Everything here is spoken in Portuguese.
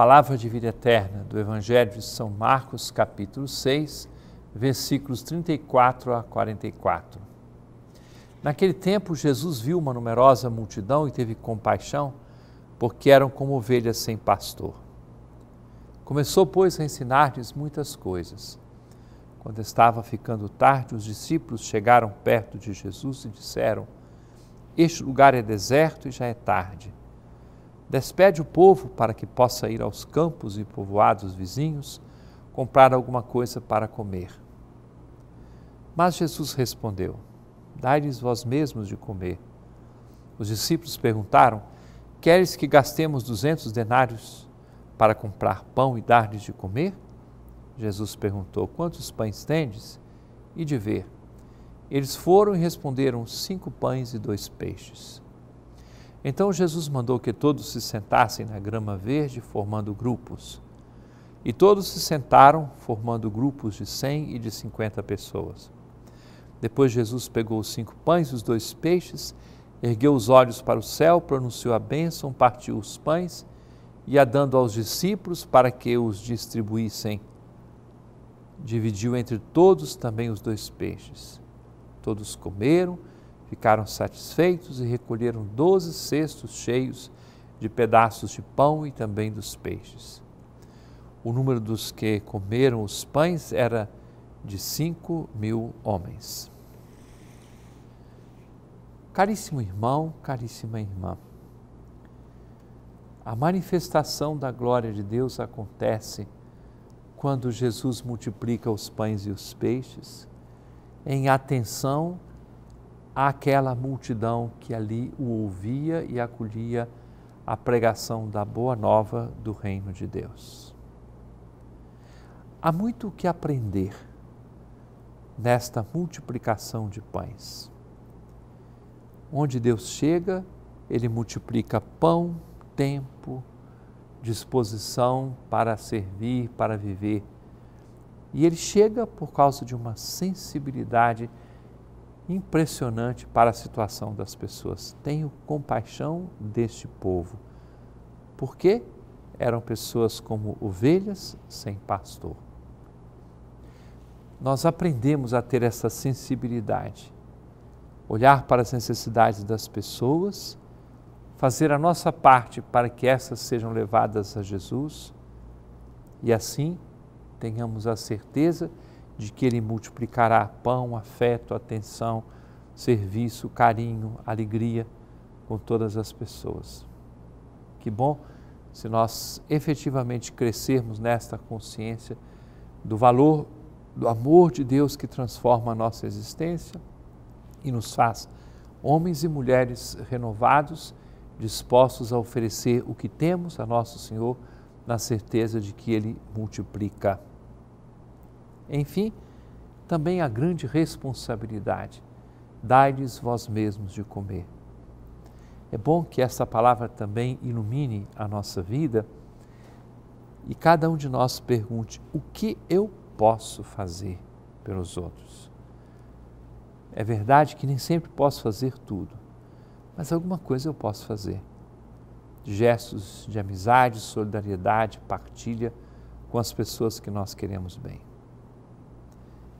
palavra de vida eterna do Evangelho de São Marcos, capítulo 6, versículos 34 a 44. Naquele tempo, Jesus viu uma numerosa multidão e teve compaixão, porque eram como ovelhas sem pastor. Começou, pois, a ensinar-lhes muitas coisas. Quando estava ficando tarde, os discípulos chegaram perto de Jesus e disseram: Este lugar é deserto e já é tarde Despede o povo para que possa ir aos campos e povoados vizinhos comprar alguma coisa para comer. Mas Jesus respondeu: Dai-lhes vós mesmos de comer. Os discípulos perguntaram: Queres que gastemos duzentos denários para comprar pão e dar-lhes de comer? Jesus perguntou: Quantos pães tendes? E de ver. Eles foram e responderam: Cinco pães e dois peixes. Então Jesus mandou que todos se sentassem na grama verde, formando grupos. E todos se sentaram, formando grupos de cem e de cinquenta pessoas. Depois Jesus pegou os cinco pães e os dois peixes, ergueu os olhos para o céu, pronunciou a bênção, partiu os pães e a dando aos discípulos para que os distribuíssem. Dividiu entre todos também os dois peixes. Todos comeram Ficaram satisfeitos e recolheram doze cestos cheios de pedaços de pão e também dos peixes. O número dos que comeram os pães era de cinco mil homens. Caríssimo irmão, caríssima irmã, a manifestação da glória de Deus acontece quando Jesus multiplica os pães e os peixes, em atenção àquela multidão que ali o ouvia e acolhia a pregação da boa nova do reino de Deus. Há muito o que aprender nesta multiplicação de pães. Onde Deus chega, Ele multiplica pão, tempo, disposição para servir, para viver. E Ele chega por causa de uma sensibilidade impressionante para a situação das pessoas. Tenho compaixão deste povo, porque eram pessoas como ovelhas sem pastor. Nós aprendemos a ter essa sensibilidade, olhar para as necessidades das pessoas, fazer a nossa parte para que essas sejam levadas a Jesus e assim tenhamos a certeza de de que Ele multiplicará pão, afeto, atenção, serviço, carinho, alegria com todas as pessoas. Que bom se nós efetivamente crescermos nesta consciência do valor do amor de Deus que transforma a nossa existência e nos faz homens e mulheres renovados, dispostos a oferecer o que temos a nosso Senhor, na certeza de que Ele multiplica. Enfim, também a grande responsabilidade: dai-lhes vós mesmos de comer. É bom que essa palavra também ilumine a nossa vida e cada um de nós pergunte: o que eu posso fazer pelos outros? É verdade que nem sempre posso fazer tudo, mas alguma coisa eu posso fazer. Gestos de amizade, solidariedade, partilha com as pessoas que nós queremos bem